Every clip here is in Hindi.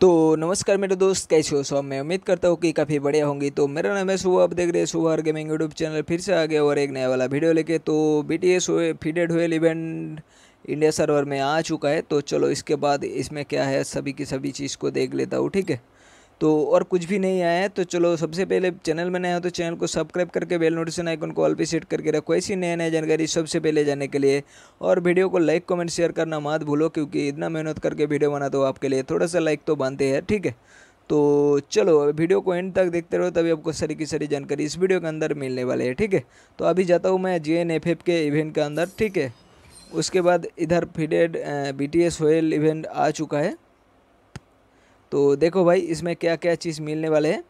तो नमस्कार मेरे दोस्त कैसे हो सब मैं उम्मीद करता हूँ कि काफ़ी बढ़िया होंगी तो मेरा नाम है सुबह आप देख रहे हैं सुबह गेमिंग यूट्यूब चैनल फिर से आ गया और एक नया वाला वीडियो लेके तो बी टी एस हुए फीडेड हुए इवेंट इंडिया सर्वर में आ चुका है तो चलो इसके बाद इसमें क्या है सभी की सभी चीज़ को देख लेता हूँ ठीक है तो और कुछ भी नहीं आया है तो चलो सबसे पहले चैनल में नया हो तो चैनल को सब्सक्राइब करके बेल नोटिफिकेशन आइकन को ऑल पे सेट करके रखो ऐसी नया नया जानकारी सबसे पहले जाने के लिए और वीडियो को लाइक कमेंट शेयर करना मत भूलो क्योंकि इतना मेहनत करके वीडियो बनाता हूँ आपके लिए थोड़ा सा लाइक तो बांधते हैं ठीक है तो चलो वीडियो को एंड तक देखते रहो तभी आपको सारी की सारी जानकारी इस वीडियो के अंदर मिलने वाली है ठीक है तो अभी जाता हूँ मैं जे एन एफ एफ के इवेंट के अंदर ठीक है उसके बाद इधर फिडेड बी टी एस होयल इवेंट आ चुका है तो देखो भाई इसमें क्या क्या चीज़ मिलने वाले हैं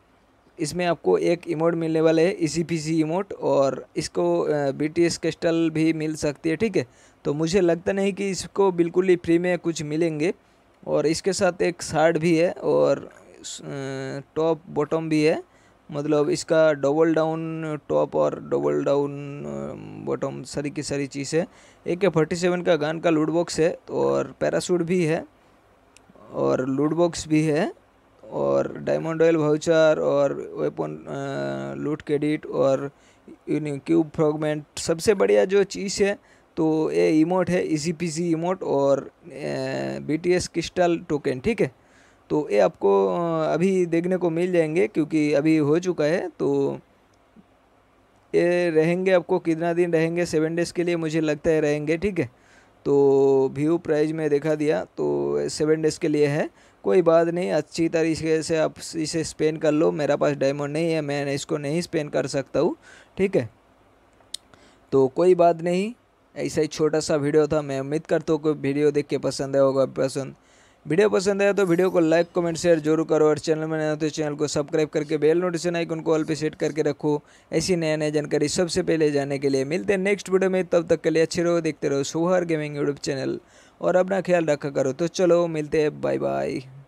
इसमें आपको एक इमोट मिलने वाले है इसी पी सी इमोट और इसको बी टी एस भी मिल सकती है ठीक है तो मुझे लगता नहीं कि इसको बिल्कुल ही फ्री में कुछ मिलेंगे और इसके साथ एक शार्ट भी है और टॉप बॉटम भी है मतलब इसका डबल डाउन टॉप और डबल डाउन बॉटम सारी की सारी चीज़ है ए के फोर्टी सेवन का गान का लूडबॉक्स बॉक्स है और पैरासूट भी है और लूट बॉक्स भी है और डायमंड ऑयल वाउचर और वेपन लूट क्रेडिट और क्यूब फ्रॉगमेंट सबसे बढ़िया जो चीज़ है तो ये इमोट है इजी पीजी इमोट और B T S crystal token ठीक है तो ये आपको अभी देखने को मिल जाएंगे क्योंकि अभी हो चुका है तो ये रहेंगे आपको कितना दिन रहेंगे सेवन डेज़ के लिए मुझे लगता है रहेंगे ठीक है तो व्यू प्राइज में देखा दिया तो सेवन डेज़ के लिए है कोई बात नहीं अच्छी तरीके से आप इसे स्पेंड कर लो मेरा पास डायमंड नहीं है मैं इसको नहीं स्पेन कर सकता हूँ ठीक है तो कोई बात नहीं ऐसा ही छोटा सा वीडियो था मैं उम्मीद करता हूँ कोई वीडियो देख के पसंद आया होगा पसंद वीडियो पसंद आया तो वीडियो को लाइक कमेंट शेयर जरूर करो और चैनल में नया तो चैनल को सब्सक्राइब करके बेल नोटिफिकेशन आइकन को ऑल पे सेट करके रखो ऐसी नया नया जानकारी सबसे पहले जाने के लिए मिलते हैं नेक्स्ट वीडियो में तब तक के लिए अच्छे रहो देखते रहो सुहर गेमिंग यूट्यूब चैनल और अपना ख्याल रखा करो तो चलो मिलते हैं बाय बाय